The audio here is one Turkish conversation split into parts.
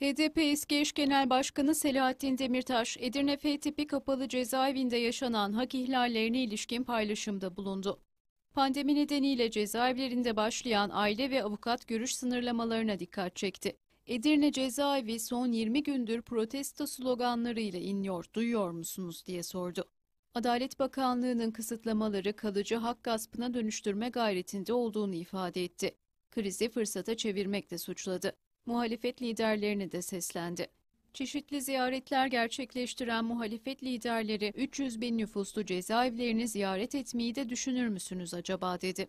HDP eski eş genel başkanı Selahattin Demirtaş, Edirne F tipi kapalı cezaevinde yaşanan hak ihlallerine ilişkin paylaşımda bulundu. Pandemi nedeniyle cezaevlerinde başlayan aile ve avukat görüş sınırlamalarına dikkat çekti. Edirne cezaevi son 20 gündür protesto sloganlarıyla inliyor, duyuyor musunuz diye sordu. Adalet Bakanlığı'nın kısıtlamaları kalıcı hak gaspına dönüştürme gayretinde olduğunu ifade etti. Krizi fırsata çevirmekle suçladı muhalefet liderlerini de seslendi. Çeşitli ziyaretler gerçekleştiren muhalefet liderleri 300 bin nüfuslu cezaevlerini ziyaret etmeyi de düşünür müsünüz acaba dedi.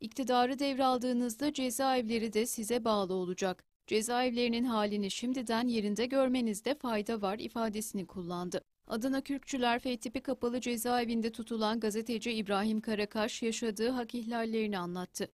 İktidarı devraldığınızda cezaevleri de size bağlı olacak. Cezaevlerinin halini şimdiden yerinde görmenizde fayda var ifadesini kullandı. Adana Kürkçüler Fethipi Kapalı Cezaevinde tutulan gazeteci İbrahim Karakaş yaşadığı hak ihlallerini anlattı.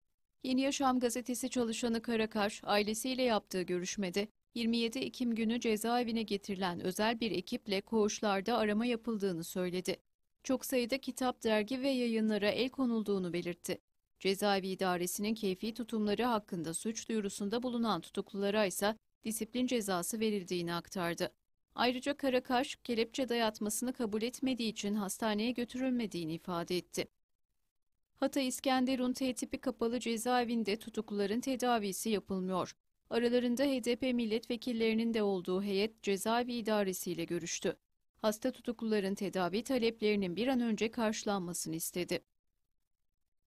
Yeni Yaşam gazetesi çalışanı Karakaş ailesiyle yaptığı görüşmede 27 Ekim günü cezaevine getirilen özel bir ekiple koğuşlarda arama yapıldığını söyledi. Çok sayıda kitap, dergi ve yayınlara el konulduğunu belirtti. Cezaevi idaresinin keyfi tutumları hakkında suç duyurusunda bulunan tutuklulara ise disiplin cezası verildiğini aktardı. Ayrıca Karakaş, kelepçe dayatmasını kabul etmediği için hastaneye götürülmediğini ifade etti. Hatay İskenderun T tipi kapalı cezaevinde tutukluların tedavisi yapılmıyor. Aralarında HDP milletvekillerinin de olduğu heyet cezaevi idaresiyle görüştü. Hasta tutukluların tedavi taleplerinin bir an önce karşılanmasını istedi.